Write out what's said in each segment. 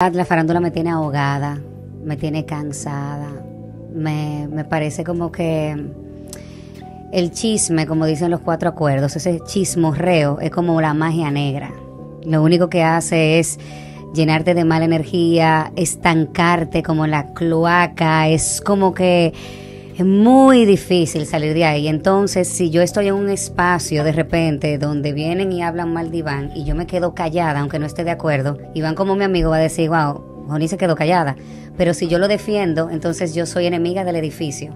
Ah, la farándula me tiene ahogada, me tiene cansada, me, parece como que el chisme, como dicen los cuatro acuerdos, ese chismorreo es como la magia negra. Lo único que hace es llenarte de mala energía, estancarte como la cloaca, es como que es muy difícil salir de ahí. Entonces, si yo estoy en un espacio de repente donde vienen y hablan mal de Iván y yo me quedo callada, aunque no esté de acuerdo, Iván como mi amigo va a decir, wow, Joni se quedó callada. Pero si yo lo defiendo, entonces yo soy enemiga del edificio.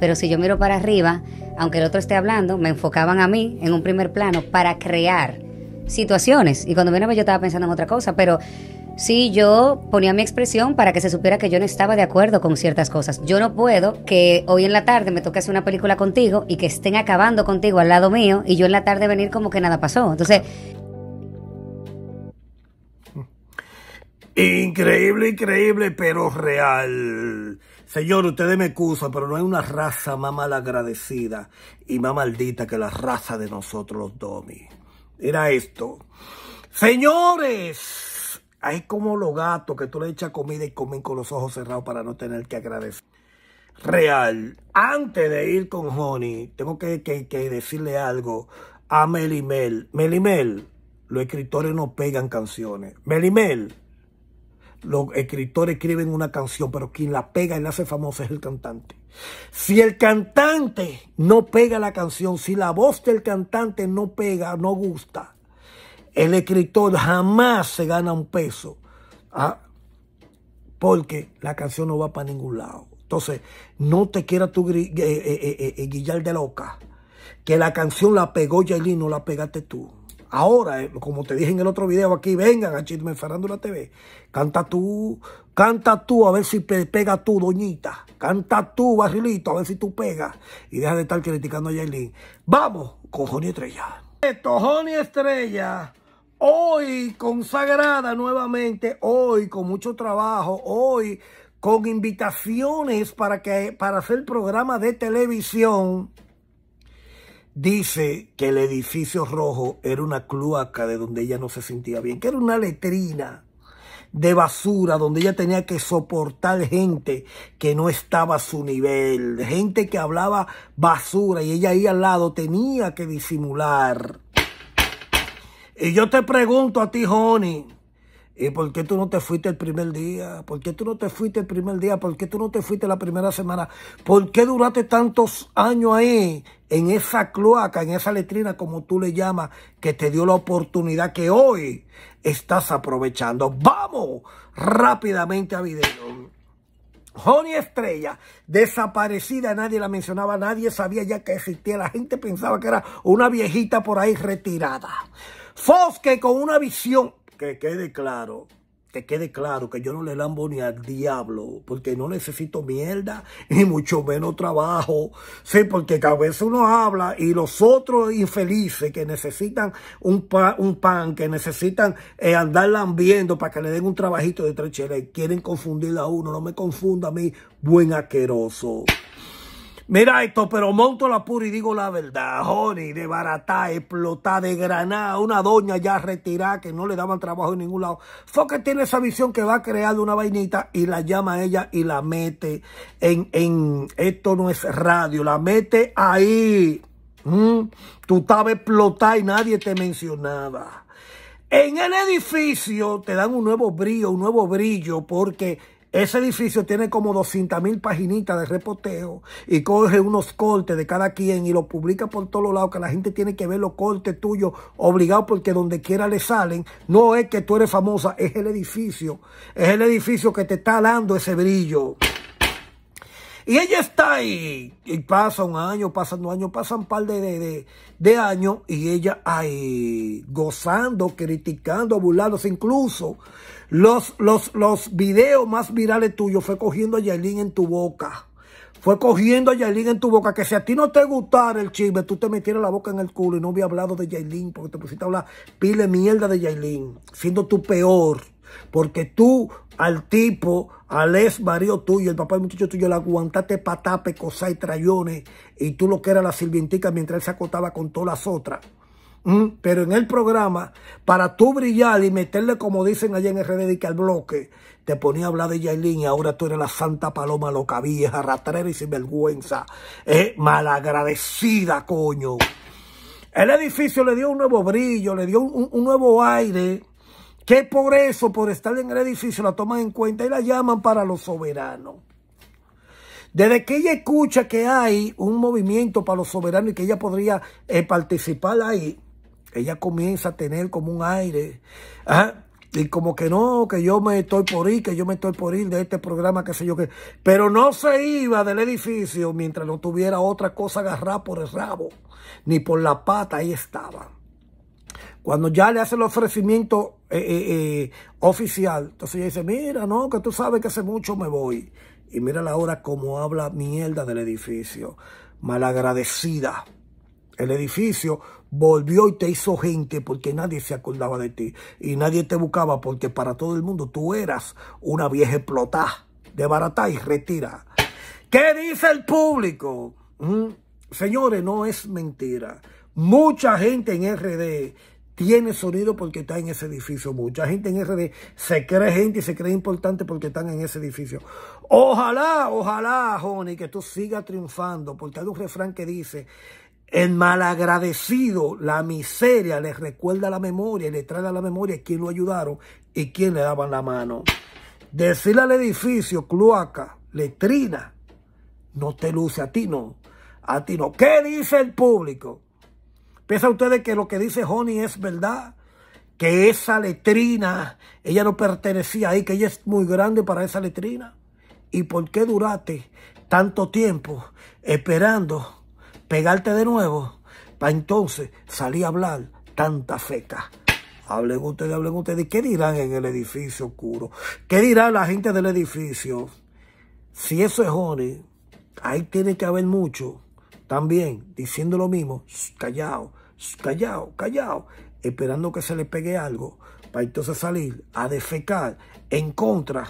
Pero si yo miro para arriba, aunque el otro esté hablando, me enfocaban a mí en un primer plano para crear situaciones. Y cuando viene, yo estaba pensando en otra cosa, pero Sí, yo ponía mi expresión para que se supiera que yo no estaba de acuerdo con ciertas cosas. Yo no puedo que hoy en la tarde me toque hacer una película contigo y que estén acabando contigo al lado mío y yo en la tarde venir como que nada pasó. Entonces... Increíble, increíble, pero real. Señor, ustedes me excusan, pero no hay una raza más malagradecida y más maldita que la raza de nosotros los domi. Era esto. Señores. Es como los gatos que tú le echas comida y comen con los ojos cerrados para no tener que agradecer. Real, antes de ir con Honey, tengo que, que decirle algo a Melimel. Melimel, los escritores no pegan canciones. Melimel, los escritores escriben una canción, pero quien la pega y la hace famosa es el cantante. Si el cantante no pega la canción, si la voz del cantante no pega, no gusta, el escritor jamás se gana un peso ah, porque la canción no va para ningún lado. Entonces, no te quieras tú eh, eh, eh, guillar de loca. Que la canción la pegó Yailin, no la pegaste tú. Ahora, como te dije en el otro video aquí, vengan a Chisme la TV. Canta tú, canta tú, a ver si pega tú, doñita. Canta tú, barrilito, a ver si tú pegas. Y deja de estar criticando a Yailin. Vamos cojo y Estrella. Esto, Joni Estrella hoy consagrada nuevamente, hoy con mucho trabajo, hoy con invitaciones para, que, para hacer programa de televisión, dice que el edificio rojo era una cloaca de donde ella no se sentía bien, que era una letrina de basura donde ella tenía que soportar gente que no estaba a su nivel, gente que hablaba basura y ella ahí al lado tenía que disimular. Y yo te pregunto a ti, Joni, ¿y por qué tú no te fuiste el primer día? ¿Por qué tú no te fuiste el primer día? ¿Por qué tú no te fuiste la primera semana? ¿Por qué duraste tantos años ahí, en esa cloaca, en esa letrina, como tú le llamas, que te dio la oportunidad que hoy estás aprovechando? Vamos rápidamente a video. Joni Estrella, desaparecida, nadie la mencionaba, nadie sabía ya que existía, la gente pensaba que era una viejita por ahí retirada. Fosque con una visión, que quede claro, que quede claro que yo no le lambo ni al diablo, porque no necesito mierda, ni mucho menos trabajo. Sí, porque cada vez uno habla y los otros infelices que necesitan un, pan, un pan que necesitan eh, andar lambiendo para que le den un trabajito de trechera quieren confundir a uno. No me confunda a mí, buen aqueroso. Mira esto, pero monto la pura y digo la verdad. Joni, de baratá, explotá, de granada, una doña ya retirada que no le daban trabajo en ningún lado. Foque tiene esa visión que va a crear una vainita y la llama a ella y la mete en, en esto no es radio, la mete ahí. Mm, tú estabas explotada y nadie te mencionaba. En el edificio te dan un nuevo brillo, un nuevo brillo, porque ese edificio tiene como 200 mil paginitas de repoteo y coge unos cortes de cada quien y lo publica por todos lados, que la gente tiene que ver los cortes tuyos obligados porque donde quiera le salen. No es que tú eres famosa, es el edificio. Es el edificio que te está dando ese brillo. Y ella está ahí, y pasa un año, pasa un año, pasan un par de, de, de años, y ella ahí gozando, criticando, burlándose. Incluso los, los, los videos más virales tuyos fue cogiendo a Yailin en tu boca. Fue cogiendo a Yailin en tu boca, que si a ti no te gustara el chisme, tú te metieras la boca en el culo y no hubiera hablado de Yailin, porque te pusiste a hablar pile mierda de Yailin, siendo tu peor, porque tú al tipo Alex Mario tuyo, el papá del muchacho tuyo, la aguantaste patape, cosá y trayones, y tú lo que era la silvintica mientras él se acotaba con todas las otras. Mm, pero en el programa, para tú brillar y meterle, como dicen allá en RD, que al bloque, te ponía a hablar de Yailin y ahora tú eres la santa paloma loca vieja, ratrera y sinvergüenza. Eh, malagradecida, coño. El edificio le dio un nuevo brillo, le dio un, un nuevo aire que por eso, por estar en el edificio, la toman en cuenta y la llaman para los soberanos. Desde que ella escucha que hay un movimiento para los soberanos y que ella podría eh, participar ahí, ella comienza a tener como un aire. Y como que no, que yo me estoy por ir, que yo me estoy por ir de este programa, qué sé yo qué. Pero no se iba del edificio mientras no tuviera otra cosa agarrada por el rabo, ni por la pata, ahí estaba. Cuando ya le hace el ofrecimiento eh, eh, eh, oficial, entonces ella dice, mira, no, que tú sabes que hace mucho me voy. Y mira la hora como habla mierda del edificio. Malagradecida. El edificio volvió y te hizo gente porque nadie se acordaba de ti. Y nadie te buscaba porque para todo el mundo tú eras una vieja explotada. De barata y retira. ¿Qué dice el público? Mm, señores, no es mentira. Mucha gente en RD tiene sonido porque está en ese edificio. Mucha gente en edificio se cree gente y se cree importante porque están en ese edificio. Ojalá, ojalá, Joni, que tú sigas triunfando, porque hay un refrán que dice, el malagradecido, la miseria, le recuerda la memoria, le trae a la memoria quién lo ayudaron y quién le daban la mano. Decirle al edificio, cloaca, letrina, no te luce a ti, no. A ti no. ¿Qué dice el público? ¿Piensa ustedes que lo que dice Honey es verdad? Que esa letrina, ella no pertenecía ahí, que ella es muy grande para esa letrina. ¿Y por qué duraste tanto tiempo esperando pegarte de nuevo? Para entonces salir a hablar tanta feca. Hablen ustedes, hablen ustedes. ¿Qué dirán en el edificio oscuro? ¿Qué dirá la gente del edificio? Si eso es Honey, ahí tiene que haber mucho también diciendo lo mismo, callado, callado, callado, esperando que se le pegue algo para entonces salir a defecar en contra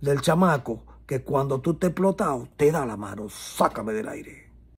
del chamaco que cuando tú te explotado te da la mano, sácame del aire.